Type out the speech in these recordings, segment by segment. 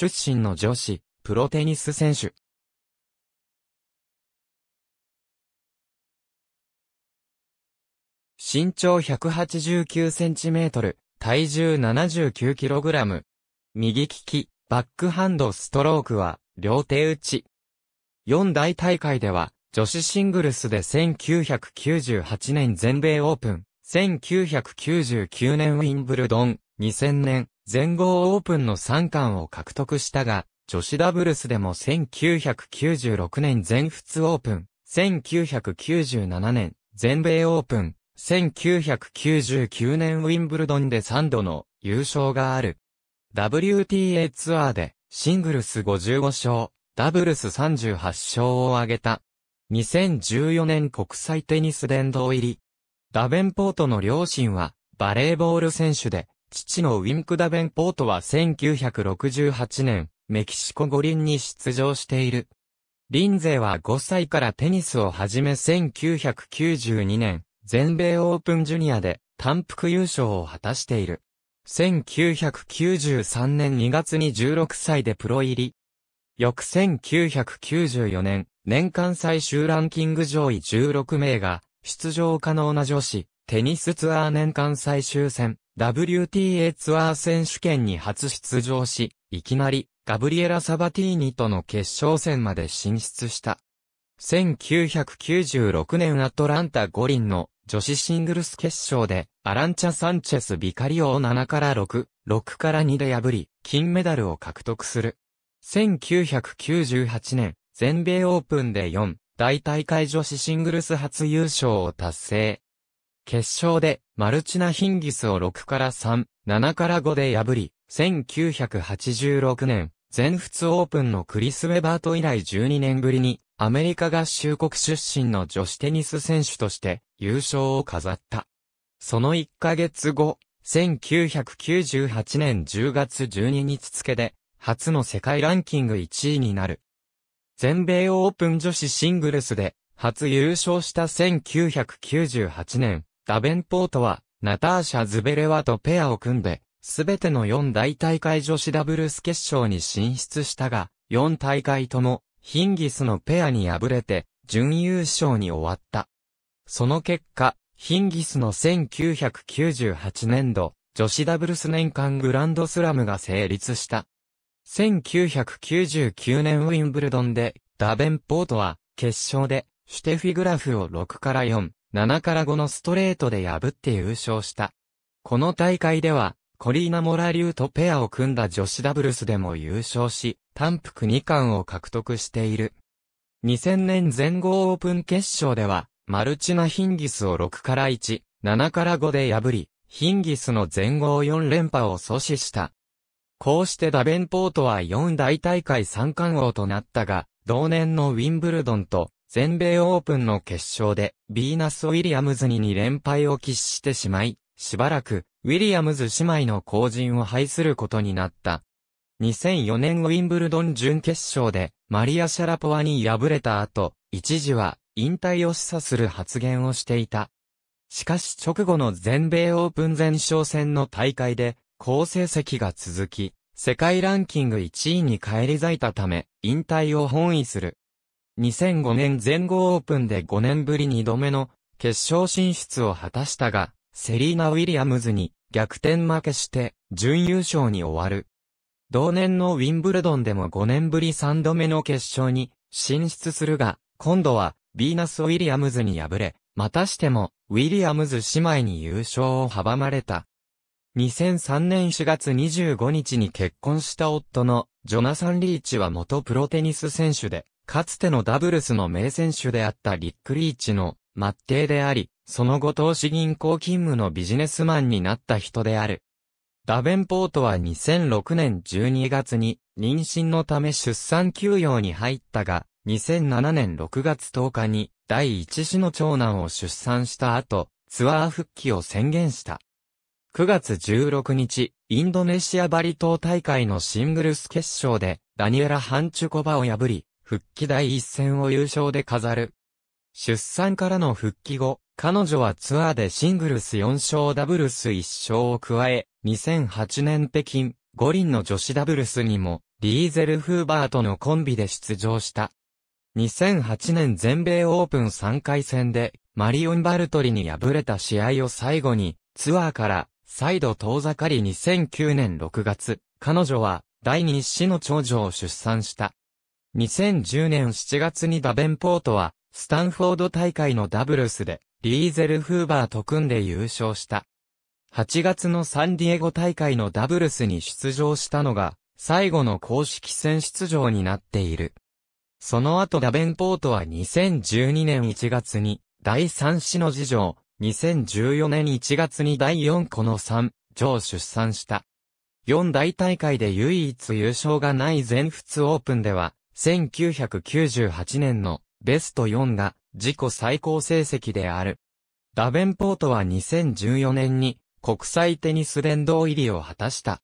出身の女子、プロテニス選手。身長1 8 9センチメートル、体重 79kg。右利き、バックハンドストロークは、両手打ち。四大大会では、女子シングルスで1998年全米オープン、1999年ウィンブルドン、2000年全豪オープンの3冠を獲得したが、女子ダブルスでも1996年全仏オープン、1997年全米オープン、1999年ウィンブルドンで3度の優勝がある。WTA ツアーでシングルス55勝、ダブルス38勝を挙げた。2014年国際テニス殿堂入り。ダベンポートの両親はバレーボール選手で父のウィンクダベンポートは1968年、メキシコ五輪に出場している。リンゼは5歳からテニスを始め1992年、全米オープンジュニアで単幅優勝を果たしている。1993年2月に16歳でプロ入り。翌1994年、年間最終ランキング上位16名が、出場可能な女子、テニスツアー年間最終戦、WTA ツアー選手権に初出場し、いきなりガブリエラ・サバティーニとの決勝戦まで進出した。1996年アトランタ五輪の女子シングルス決勝でアランチャ・サンチェス・ビカリオを7から6、6から2で破り、金メダルを獲得する。1998年、全米オープンで4、大大会女子シングルス初優勝を達成。決勝でマルチナ・ヒンギスを6から3、7から5で破り、1986年、全仏オープンのクリス・ウェバート以来12年ぶりに、アメリカ合衆国出身の女子テニス選手として優勝を飾った。その1ヶ月後、1998年10月12日付で、初の世界ランキング1位になる。全米オープン女子シングルスで、初優勝した1998年、ダベンポートは、ナターシャ・ズベレワとペアを組んで、すべての4大大会女子ダブルス決勝に進出したが、4大会とも、ヒンギスのペアに敗れて、準優勝に終わった。その結果、ヒンギスの1998年度、女子ダブルス年間グランドスラムが成立した。1999年ウィンブルドンで、ダベンポートは、決勝で、シュテフィグラフを6から4、7から5のストレートで破って優勝した。この大会では、コリーナ・モラリューとペアを組んだ女子ダブルスでも優勝し、単服2冠を獲得している。2000年全豪オープン決勝では、マルチナ・ヒンギスを6から1、7から5で破り、ヒンギスの全豪4連覇を阻止した。こうしてダベンポートは4大大会3冠王となったが、同年のウィンブルドンと全米オープンの決勝で、ビーナス・ウィリアムズに2連敗を喫してしまい、しばらく、ウィリアムズ姉妹の後陣を排することになった。2004年ウィンブルドン準決勝で、マリア・シャラポワに敗れた後、一時は、引退を示唆する発言をしていた。しかし直後の全米オープン前哨戦の大会で、好成績が続き、世界ランキング1位に返り咲いたため、引退を本位する2005年全豪オープンで5年ぶり2度目の決勝進出を果たしたが、セリーナ・ウィリアムズに逆転負けして準優勝に終わる。同年のウィンブルドンでも5年ぶり3度目の決勝に進出するが、今度はビーナス・ウィリアムズに敗れ、またしてもウィリアムズ姉妹に優勝を阻まれた。2003年4月25日に結婚した夫のジョナサン・リーチは元プロテニス選手で、かつてのダブルスの名選手であったリック・リーチの末弟であり、その後投資銀行勤務のビジネスマンになった人である。ダベンポートは2006年12月に妊娠のため出産休養に入ったが、2007年6月10日に第一子の長男を出産した後、ツアー復帰を宣言した。9月16日、インドネシアバリ島大会のシングルス決勝で、ダニエラ・ハンチュコバを破り、復帰第一戦を優勝で飾る。出産からの復帰後、彼女はツアーでシングルス4勝ダブルス1勝を加え、2008年北京、五輪の女子ダブルスにも、リーゼル・フーバーとのコンビで出場した。2008年全米オープン3回戦で、マリオン・バルトリに敗れた試合を最後に、ツアーから、再度遠ざかり2009年6月、彼女は、第2子の長女を出産した。2010年7月にダベンポートは、スタンフォード大会のダブルスで、リーゼル・フーバーと組んで優勝した。8月のサンディエゴ大会のダブルスに出場したのが、最後の公式戦出場になっている。その後ダベンポートは2012年1月に、第3子の次女、2014年1月に第4子の3、女を出産した。4大大会で唯一優勝がない全仏オープンでは、1998年のベスト4が自己最高成績である。ダベンポートは2014年に国際テニス殿堂入りを果たした。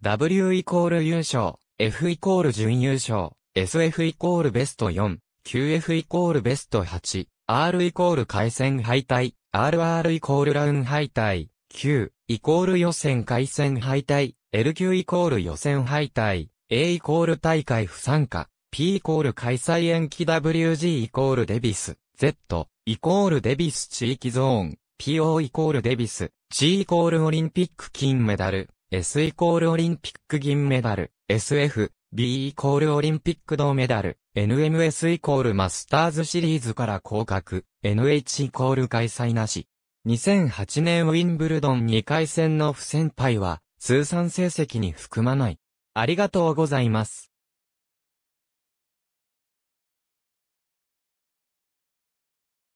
W イコール優勝、F イコール準優勝、SF イコールベスト4、QF イコールベスト8、R イコール回戦敗退、RR イコールラウン敗退、Q イコール予選回戦敗退、LQ イコール予選敗退、A イコール大会不参加、P イコール開催延期 WG イコールデビス、Z イコールデビス地域ゾーン、PO イコールデビス、G イコールオリンピック金メダル、S イコールオリンピック銀メダル、SF、B イコールオリンピック銅メダル、NMS イコールマスターズシリーズから降格、NH イコール開催なし。2008年ウィンブルドン2回戦の不戦敗は、通算成績に含まない。ありがとうございます。